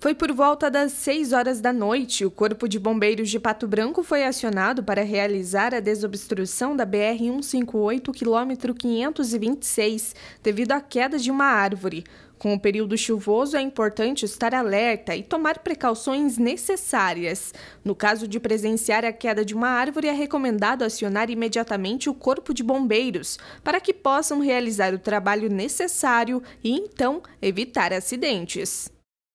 Foi por volta das 6 horas da noite, o Corpo de Bombeiros de Pato Branco foi acionado para realizar a desobstrução da BR-158, quilômetro 526, devido à queda de uma árvore. Com o período chuvoso, é importante estar alerta e tomar precauções necessárias. No caso de presenciar a queda de uma árvore, é recomendado acionar imediatamente o Corpo de Bombeiros para que possam realizar o trabalho necessário e então evitar acidentes.